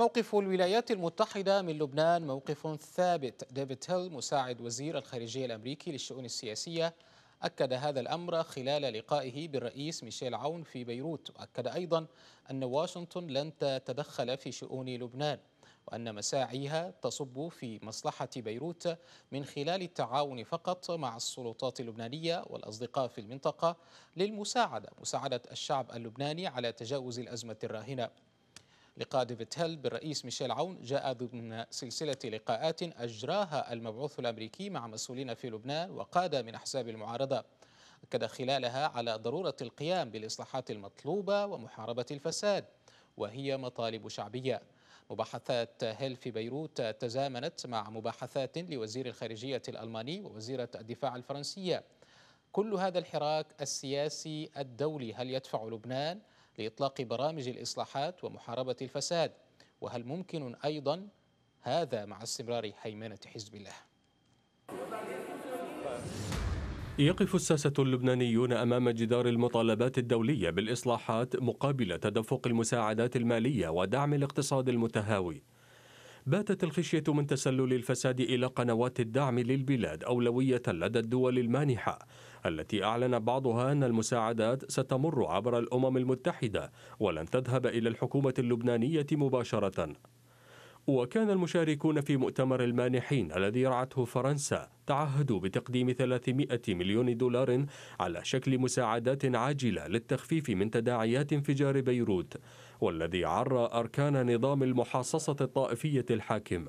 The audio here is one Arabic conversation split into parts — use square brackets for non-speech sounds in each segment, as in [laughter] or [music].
موقف الولايات المتحدة من لبنان موقف ثابت ديفيد هيل مساعد وزير الخارجية الأمريكي للشؤون السياسية أكد هذا الأمر خلال لقائه بالرئيس ميشيل عون في بيروت وأكد أيضا أن واشنطن لن تتدخل في شؤون لبنان وأن مساعيها تصب في مصلحة بيروت من خلال التعاون فقط مع السلطات اللبنانية والأصدقاء في المنطقة للمساعدة مساعدة الشعب اللبناني على تجاوز الأزمة الراهنة لقاء هيل بالرئيس ميشيل عون جاء ضمن سلسلة لقاءات أجراها المبعوث الأمريكي مع مسؤولين في لبنان وقادة من أحزاب المعارضة أكد خلالها على ضرورة القيام بالإصلاحات المطلوبة ومحاربة الفساد وهي مطالب شعبية مباحثات هيل في بيروت تزامنت مع مباحثات لوزير الخارجية الألماني ووزيرة الدفاع الفرنسية كل هذا الحراك السياسي الدولي هل يدفع لبنان لإطلاق برامج الإصلاحات ومحاربة الفساد وهل ممكن أيضا هذا مع استمرار هيمنة حزب الله يقف الساسة اللبنانيون أمام جدار المطالبات الدولية بالإصلاحات مقابل تدفق المساعدات المالية ودعم الاقتصاد المتهاوي باتت الخشية من تسلل الفساد إلى قنوات الدعم للبلاد أولوية لدى الدول المانحة التي أعلن بعضها أن المساعدات ستمر عبر الأمم المتحدة ولن تذهب إلى الحكومة اللبنانية مباشرة وكان المشاركون في مؤتمر المانحين الذي رعته فرنسا تعهدوا بتقديم 300 مليون دولار على شكل مساعدات عاجلة للتخفيف من تداعيات انفجار بيروت والذي عرى أركان نظام المحاصصة الطائفية الحاكم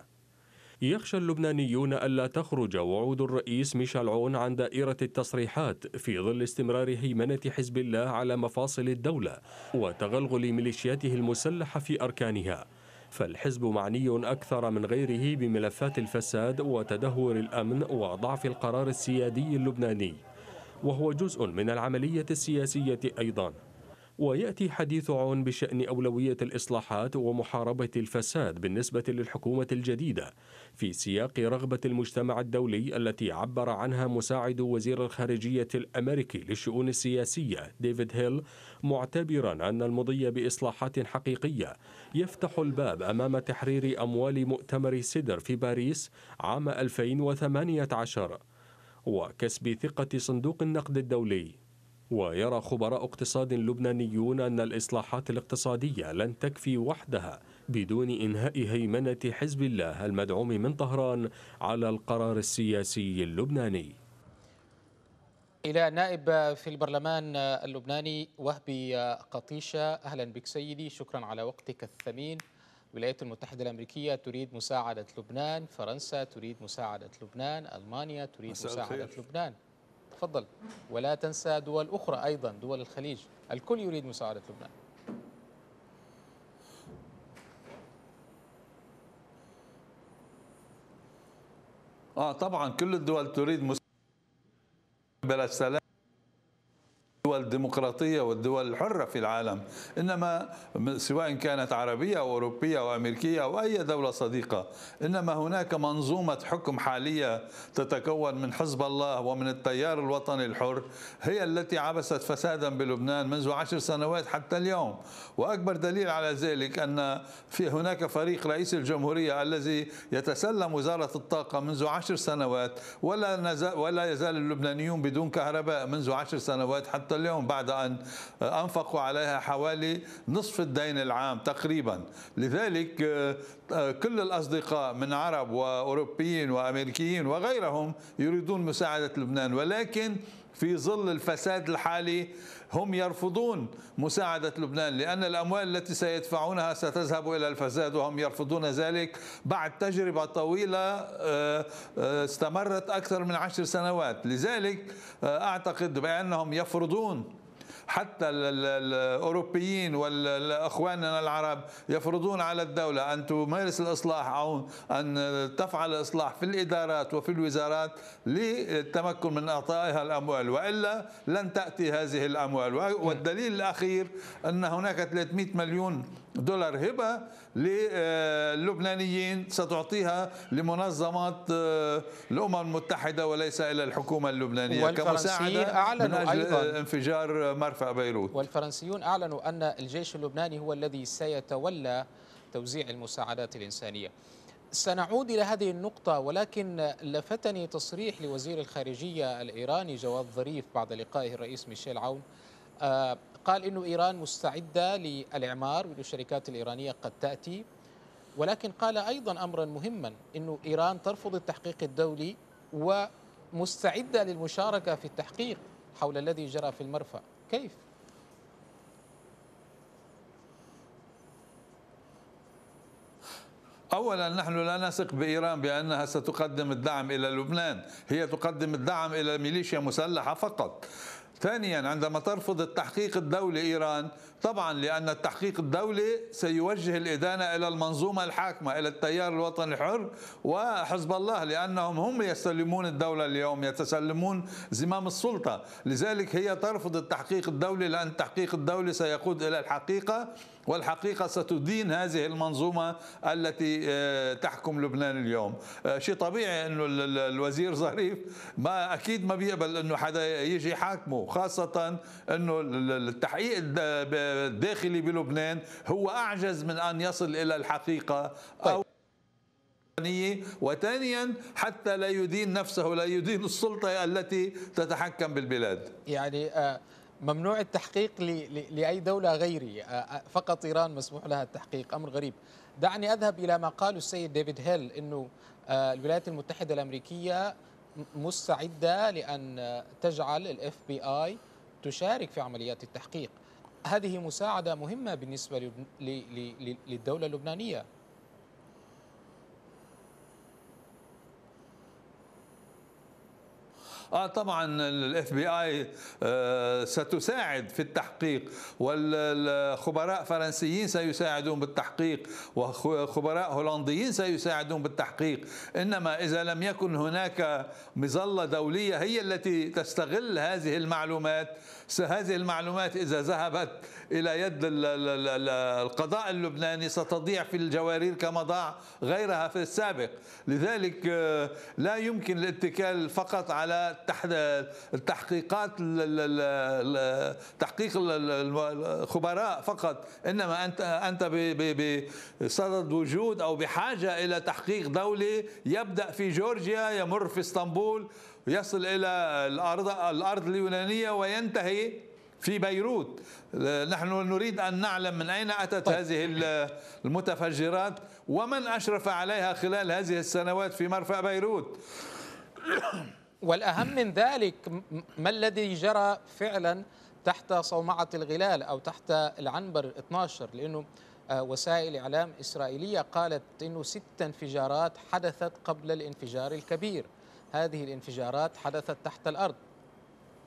يخشى اللبنانيون ألا تخرج وعود الرئيس ميشيل عون عن دائرة التصريحات في ظل استمرار هيمنة حزب الله على مفاصل الدولة وتغلغل ميليشياته المسلحة في أركانها فالحزب معني أكثر من غيره بملفات الفساد وتدهور الأمن وضعف القرار السيادي اللبناني وهو جزء من العملية السياسية أيضاً ويأتي حديث عون بشأن أولوية الإصلاحات ومحاربة الفساد بالنسبة للحكومة الجديدة في سياق رغبة المجتمع الدولي التي عبر عنها مساعد وزير الخارجية الأمريكي للشؤون السياسية ديفيد هيل معتبرا أن المضي بإصلاحات حقيقية يفتح الباب أمام تحرير أموال مؤتمر سيدر في باريس عام 2018 وكسب ثقة صندوق النقد الدولي ويرى خبراء اقتصاد لبنانيون أن الإصلاحات الاقتصادية لن تكفي وحدها بدون إنهاء هيمنة حزب الله المدعوم من طهران على القرار السياسي اللبناني إلى نائب في البرلمان اللبناني وهبي قطيشة أهلا بك سيدي شكرا على وقتك الثمين الولايات المتحدة الأمريكية تريد مساعدة لبنان فرنسا تريد مساعدة لبنان ألمانيا تريد مساعدة خير. لبنان تفضل ولا تنسى دول أخرى أيضا دول الخليج الكل يريد مساعدة لبنان آه طبعا كل الدول تريد مساعدة بلا سلام الدول الديمقراطية والدول الحرة في العالم إنما سواء كانت عربية أو أوروبية أو أمريكية أو أي دولة صديقة إنما هناك منظومة حكم حالية تتكون من حزب الله ومن التيار الوطني الحر هي التي عبست فسادا بلبنان منذ عشر سنوات حتى اليوم وأكبر دليل على ذلك أن في هناك فريق رئيس الجمهورية الذي يتسلم وزارة الطاقة منذ عشر سنوات ولا, ولا يزال اللبنانيون بدون كهرباء منذ عشر سنوات حتى اليوم بعد أن أنفقوا عليها حوالي نصف الدين العام تقريبا لذلك آه، كل الأصدقاء من عرب وأوروبيين وأمريكيين وغيرهم يريدون مساعدة لبنان ولكن في ظل الفساد الحالي هم يرفضون مساعدة لبنان لأن الأموال التي سيدفعونها ستذهب إلى الفساد وهم يرفضون ذلك بعد تجربة طويلة آه، آه، استمرت أكثر من عشر سنوات لذلك آه، أعتقد بأنهم يفرضون حتى الأوروبيين والأخواننا العرب يفرضون على الدولة أن تمارس الإصلاح أو أن تفعل الإصلاح في الإدارات وفي الوزارات للتمكن من إعطائها الأموال وإلا لن تأتي هذه الأموال والدليل الأخير أن هناك 300 مليون دولار هبة للبنانيين ستعطيها لمنظمات آه، الأمم المتحدة وليس إلى الحكومة اللبنانية كمساعدة أعلنوا من أجل أيضاً انفجار مرفأ بيروت والفرنسيون أعلنوا أن الجيش اللبناني هو الذي سيتولى توزيع المساعدات الإنسانية سنعود إلى هذه النقطة ولكن لفتني تصريح لوزير الخارجية الإيراني جواد ظريف بعد لقائه الرئيس ميشيل عون آه، قال انه ايران مستعده للاعمار وانه الشركات الايرانيه قد تاتي ولكن قال ايضا امرا مهما انه ايران ترفض التحقيق الدولي ومستعده للمشاركه في التحقيق حول الذي جرى في المرفأ كيف؟ اولا نحن لا نثق بايران بانها ستقدم الدعم الى لبنان، هي تقدم الدعم الى ميليشيا مسلحه فقط. ثانيا عندما ترفض التحقيق الدولي إيران طبعا لأن التحقيق الدولي سيوجه الإدانة إلى المنظومة الحاكمة إلى التيار الوطني الحر وحزب الله لأنهم هم يستلمون الدولة اليوم يتسلمون زمام السلطة لذلك هي ترفض التحقيق الدولي لأن التحقيق الدولي سيقود إلى الحقيقة والحقيقة ستدين هذه المنظومة التي آه، تحكم لبنان اليوم آه، شيء طبيعي أنه الوزير ظريف ما أكيد ما بيقبل أنه حدا يجي يحاكمه خاصة أنه التحقيق الداخلي بلبنان هو أعجز من أن يصل إلى الحقيقة أو طيب. وثانيا حتى لا يدين نفسه لا يدين السلطة التي تتحكم بالبلاد يعني آه ممنوع التحقيق لأي دولة غيري فقط إيران مسموح لها التحقيق أمر غريب دعني أذهب إلى ما قاله السيد ديفيد هيل أنه آه، الولايات المتحدة الأمريكية مستعدة لأن تجعل الاف بي آي تشارك في عمليات التحقيق هذه مساعدة مهمة بالنسبة للدولة اللبنانية اه طبعا الاف بي اي ستساعد في التحقيق والخبراء فرنسيين سيساعدون بالتحقيق وخبراء هولنديين سيساعدون بالتحقيق انما اذا لم يكن هناك مظله دوليه هي التي تستغل هذه المعلومات هذه المعلومات اذا ذهبت الى يد القضاء اللبناني ستضيع في الجوارير كما ضاع غيرها في السابق لذلك آه، لا يمكن الاتكال فقط على التحقيقات تحقيق الخبراء فقط انما انت انت بصدد وجود او بحاجه الى تحقيق دولي يبدا في جورجيا يمر في اسطنبول يصل الى الارض الارض اليونانيه وينتهي في بيروت نحن نريد أن نعلم من أين أتت طيب. هذه المتفجرات ومن أشرف عليها خلال هذه السنوات في مرفأ بيروت والأهم من ذلك ما الذي جرى فعلا تحت صومعة الغلال أو تحت العنبر 12 لأنه آه، وسائل إعلام إسرائيلية قالت أنه ست انفجارات حدثت قبل الانفجار الكبير هذه الانفجارات حدثت تحت الأرض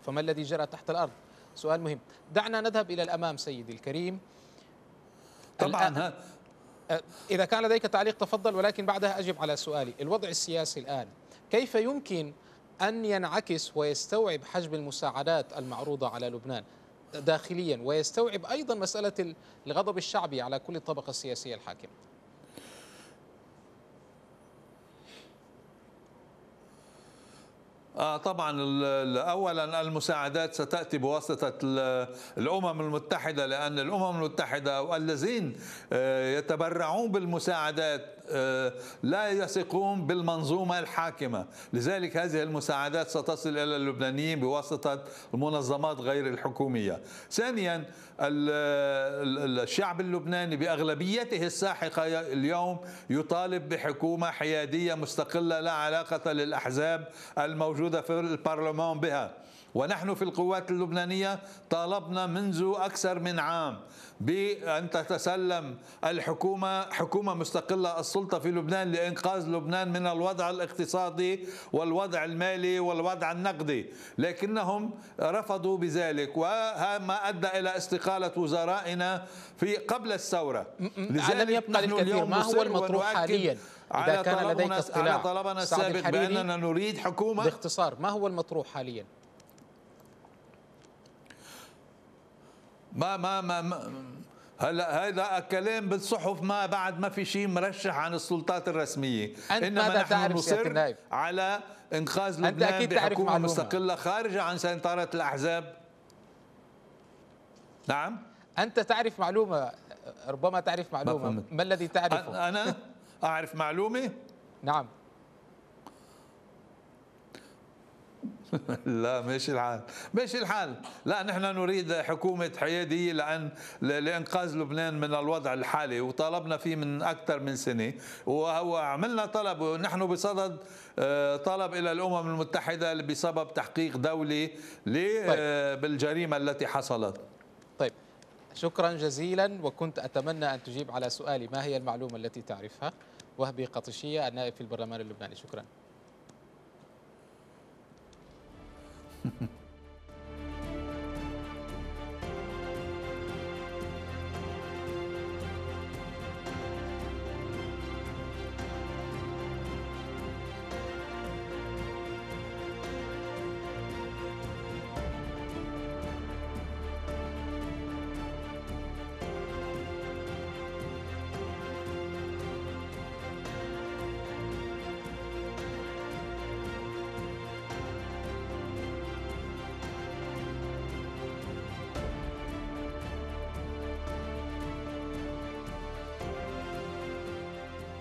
فما الذي جرى تحت الأرض؟ سؤال مهم دعنا نذهب إلى الأمام سيدي الكريم طبعا آه، إذا كان لديك تعليق تفضل ولكن بعدها أجب على سؤالي الوضع السياسي الآن كيف يمكن أن ينعكس ويستوعب حجم المساعدات المعروضة على لبنان داخليا ويستوعب أيضا مسألة الغضب الشعبي على كل الطبقة السياسية الحاكمة آه طبعا اولا المساعدات ستاتي بواسطه الامم المتحده لان الامم المتحده والذين آه، يتبرعون بالمساعدات آه، لا يثقون بالمنظومة الحاكمة لذلك هذه المساعدات ستصل إلى اللبنانيين بواسطة المنظمات غير الحكومية ثانيا الشعب اللبناني بأغلبيته الساحقة اليوم يطالب بحكومة حيادية مستقلة لا علاقة للأحزاب الموجودة في البرلمان بها ونحن في القوات اللبنانية طالبنا منذ أكثر من عام بأن تتسلم الحكومة حكومة مستقلة السلطة في لبنان لإنقاذ لبنان من الوضع الاقتصادي والوضع المالي والوضع النقدي لكنهم رفضوا بذلك وما أدى إلى استقالة وزرائنا في قبل الثورة لذلك يبقى اليوم ما هو المطروح حاليا إذا كان لديك اطلاع على طلبنا السابق بأننا نريد حكومة باختصار ما هو المطروح حاليا ما ما ما, ما هلا هذا كلام بالصحف ما بعد ما في شيء مرشح عن السلطات الرسميه أنت انما ماذا نحن نصر على انقاذ لبنان بحكومه مستقله خارجه عن سيطره الاحزاب نعم انت تعرف معلومه ربما تعرف معلومه ما الذي تعرفه انا اعرف معلومه نعم [laughs] لا ماشي الحال ماشي الحال لا نحن نريد حكومة حيادية لأن لإنقاذ لبنان من الوضع الحالي وطلبنا فيه من أكثر من سنة وعملنا طلب ونحن بصدد آه، طلب إلى الأمم المتحدة بسبب تحقيق دولي آه، طيب. بالجريمة التي حصلت طيب شكرا جزيلا وكنت أتمنى أن تجيب على سؤالي ما هي المعلومة التي تعرفها وهبي قطشية النائب في البرلمان اللبناني شكرا